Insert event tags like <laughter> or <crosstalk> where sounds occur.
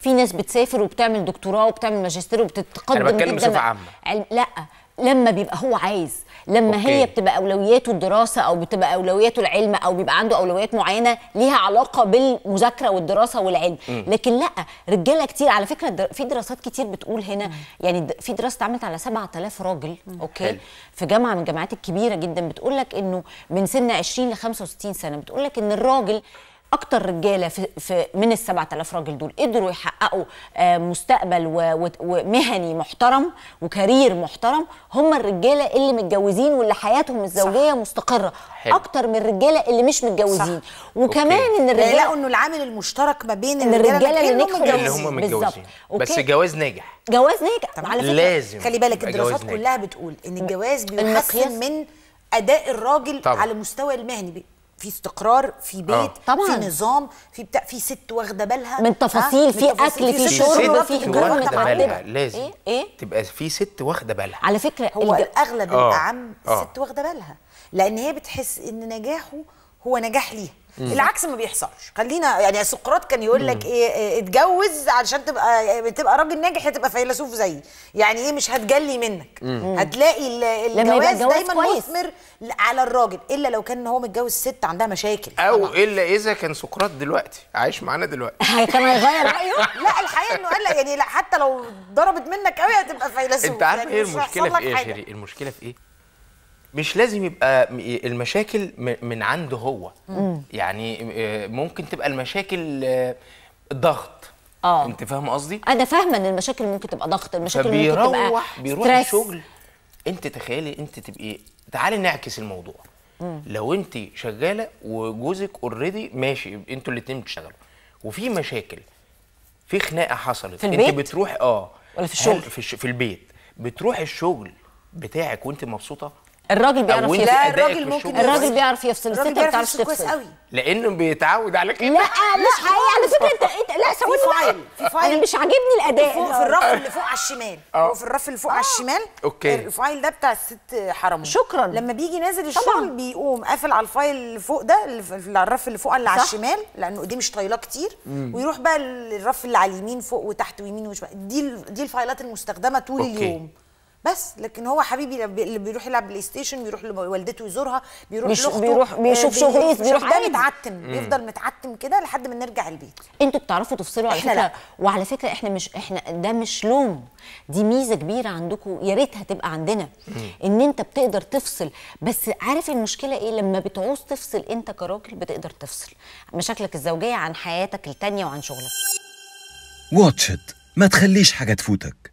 في ناس بتسافر وبتعمل دكتوراه وبتعمل ماجستير وبتتقدم انا بتكلم بصفه عامه لا لما بيبقى هو عايز لما أوكي. هي بتبقى اولوياته الدراسه او بتبقى اولوياته العلم او بيبقى عنده اولويات معينه ليها علاقه بالمذاكره والدراسه والعلم م. لكن لا رجاله كتير على فكره في دراسات كتير بتقول هنا م. يعني في دراسه اتعملت على 7000 راجل م. اوكي حل. في جامعه من الجامعات الكبيره جدا بتقول لك انه من سن 20 ل 65 سنه بتقول لك ان الراجل اكتر رجاله في, في من ال 7000 راجل دول قدروا يحققوا آه، مستقبل ومهني محترم وكارير محترم هم الرجاله اللي متجوزين واللي حياتهم الزوجيه صح. مستقره حلو. اكتر من الرجاله اللي مش متجوزين صح. وكمان أوكي. ان الرجاله لقوا انه العامل المشترك ما بين الرجاله اللي نجحوا اللي هم متجوزين بس الجواز ناجح جواز ناجح على فكره لازم خلي بالك الدراسات كلها بتقول ان الجواز بيحسن من اداء الراجل طبعا. على المستوى المهني في استقرار في آه. بيت آه. طبعا. في نظام في بتاع في ست واخده بالها من تفاصيل آه. في اكل في شرب في اجراءات متعدده لازم إيه؟ إيه؟ تبقى في ست واخده بالها على فكره هو الج... الاغلب آه. الاعم آه. ست واخده بالها لان هي بتحس ان نجاحه هو نجاح ليها العكس ما بيحصلش خلينا يعني سقراط كان يقول لك إيه،, ايه اتجوز علشان تبقى تبقى راجل ناجح تبقى فيلسوف زيي يعني ايه مش هتجلي منك مم. هتلاقي الجواز دايما مثمر على الراجل الا لو كان هو متجوز ست عندها مشاكل او الا اذا كان سقراط دلوقتي عايش معانا دلوقتي كان هيغير رايه <laughs> لا الحقيقه انه قال يعني لا حتى لو ضربت منك قوي هتبقى فيلسوف انت عارف يعني ايه, إيه المشكله في ايه يا شيري المشكله في ايه مش لازم يبقى المشاكل من عنده هو مم. يعني آه، ممكن تبقى المشاكل آه، ضغط اه انت فاهمه قصدي انا فاهمه ان المشاكل ممكن تبقى ضغط المشاكل ممكن تبقى بيروح الشغل انت تخيلي انت تبقي تعالي نعكس الموضوع مم. لو انت شغاله وجوزك اوريدي ماشي انتوا الاثنين بتشتغلوا وفي مشاكل في خناقه حصلت في البيت؟ انت بتروح اه ولا في الشغل في, الش... في البيت بتروح الشغل بتاعك وانت مبسوطه الراجل إيه بيعرف يفصل لا الراجل ممكن الراجل بيعرف يفصل الست ما بتعرفش تفصل قوي لانه بيتعود على كده لا لا على فكره انت لا ثواني في فايل انا مش عاجبني الاداء فوق في الرف اللي فوق على الشمال هو آه. في الرف اللي فوق على آه. الشمال اوكي الفايل ده بتاع الست حرام شكرا لما بيجي نازل الشغل بيقوم قافل على الفايل اللي فوق ده اللي على الرف اللي فوق اللي على الشمال لانه ايديه مش طايله كتير ويروح بقى الرف اللي على اليمين فوق وتحت ويمين وشمال دي دي الفايلات المستخدمه طول اليوم بس لكن هو حبيبي اللي بيروح يلعب بلاي ستيشن بيروح لوالدته يزورها بيروح مش لاخته بيروح آه، بيشوف شغل بيروح ده متعتم مم. بيفضل متعتم كده لحد ما نرجع البيت انتوا بتعرفوا تفصلوا على فكره لا. وعلى فكره احنا مش احنا ده مش لوم دي ميزه كبيره عندكم يا ريت هتبقى عندنا مم. ان انت بتقدر تفصل بس عارف المشكله ايه لما بتعوز تفصل انت كراجل بتقدر تفصل مشاكلك الزوجيه عن حياتك التانيه وعن شغلك واتش ما تخليش حاجه تفوتك